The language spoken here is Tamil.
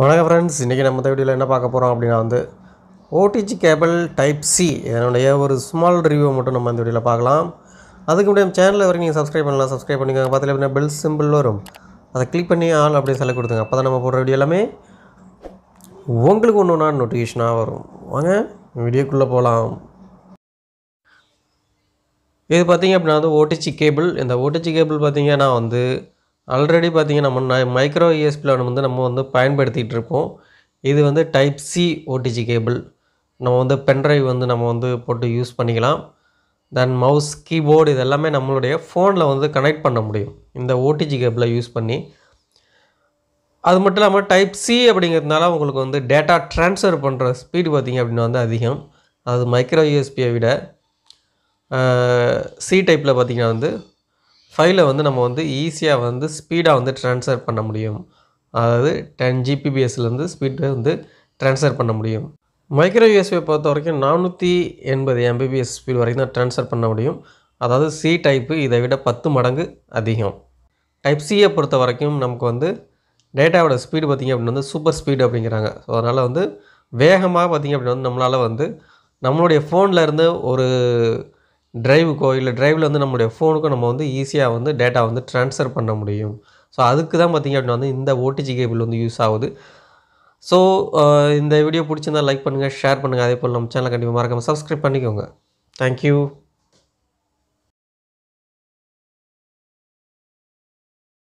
வணக்கம் ஃப்ரெண்ட்ஸ் இன்றைக்கி நம்ம வீடியோவில் என்ன பார்க்க போகிறோம் அப்படின்னா வந்து ஓடிஜி கேபிள் டைப் சி இதனுடைய ஒரு ஸ்மால் ரிவ்யூ மட்டும் நம்ம இந்த வீடியோவில் பார்க்கலாம் அதுக்கு முடியும் சேனலில் வரைக்கும் நீங்கள் சப்ஸ்கிரைப் பண்ணலாம் சப்ஸ்கிரைப் பண்ணிக்கோங்க பார்த்து அப்படின்னா பெல் சிம்பிள் வரும் அதை கிளிக் பண்ணி ஆள் அப்படியே செலக்ட் கொடுத்துங்க அப்போ தான் நம்ம போடுற வீடியோ எல்லாமே உங்களுக்கு ஒன்று ஒன்றா நோட்டிஃபிகேஷனாக வரும் வாங்க வீடியோக்குள்ளே போகலாம் இது பார்த்திங்க அப்படின்னா வந்து ஓடிஜி கேபிள் இந்த ஓடிஜி கேபிள் பார்த்திங்கன்னா வந்து ஆல்ரெடி பார்த்திங்கன்னா நம்ம மைக்ரோ யூஎஸ்பியில் e வந்து நம்ம வந்து பயன்படுத்திகிட்டு இருப்போம் இது வந்து டைப் சி ஓடிஜி கேபிள் நம்ம வந்து பென்ட்ரைவ் வந்து நம்ம வந்து போட்டு யூஸ் பண்ணிக்கலாம் தென் மவுஸ் கீபோர்டு இது எல்லாமே நம்மளுடைய ஃபோனில் வந்து கனெக்ட் பண்ண முடியும் இந்த ஓடிஜி கேபிளை யூஸ் பண்ணி அது மட்டும் இல்லாமல் டைப் சி அப்படிங்கிறதுனால உங்களுக்கு வந்து டேட்டா ட்ரான்ஸ்ஃபர் பண்ணுற ஸ்பீடு பார்த்திங்க அப்படின்னா வந்து அதிகம் அது மைக்ரோ யூஎஸ்பியை e விட சி டைப்பில் பார்த்திங்கன்னா வந்து ஃபைலை வந்து நம்ம வந்து ஈஸியாக வந்து ஸ்பீடாக வந்து ட்ரான்ஸ்ஃபர் பண்ண முடியும் அதாவது டென் ஜிபிபிஎஸ்லேருந்து ஸ்பீடு வந்து ட்ரான்ஸ்ஃபர் பண்ண முடியும் மைக்ரோ யூஎஸ்பியை பொறுத்த வரைக்கும் நானூற்றி எண்பது எம்பிபிஎஸ் ஸ்பீடு வரைக்கும் தான் ட்ரான்ஸ்ஃபர் பண்ண முடியும் அதாவது சி டைப்பு இதை விட பத்து மடங்கு அதிகம் டைப் சியை பொறுத்த வரைக்கும் நமக்கு வந்து டேட்டாவோட ஸ்பீடு பார்த்திங்க அப்படின்னா வந்து சூப்பர் ஸ்பீடு அப்படிங்கிறாங்க ஸோ அதனால் வந்து வேகமாக பார்த்திங்க அப்படின்னா வந்து நம்மளால் வந்து நம்மளுடைய ஃபோனில் இருந்து ஒரு ட்ரைவுக்கோ இல்லை ட்ரைவில் வந்து நம்மளுடைய ஃபோனுக்கோ நம்ம வந்து ஈஸியாக வந்து டேட்டா வந்து ட்ரான்ஸ்ஃபர் பண்ண முடியும் ஸோ அதுக்கு தான் பார்த்திங்க அப்படின்னா வந்து இந்த ஓடிஜி கேபிள் வந்து யூஸ் ஆகுது ஸோ இந்த வீடியோ பிடிச்சிருந்தால் லைக் பண்ணுங்கள் ஷேர் பண்ணுங்கள் அதே போல் நம்ம சேனலை கண்டிப்பாக மறக்காமல் சப்ஸ்கிரைப் பண்ணிக்கோங்க தேங்க்யூ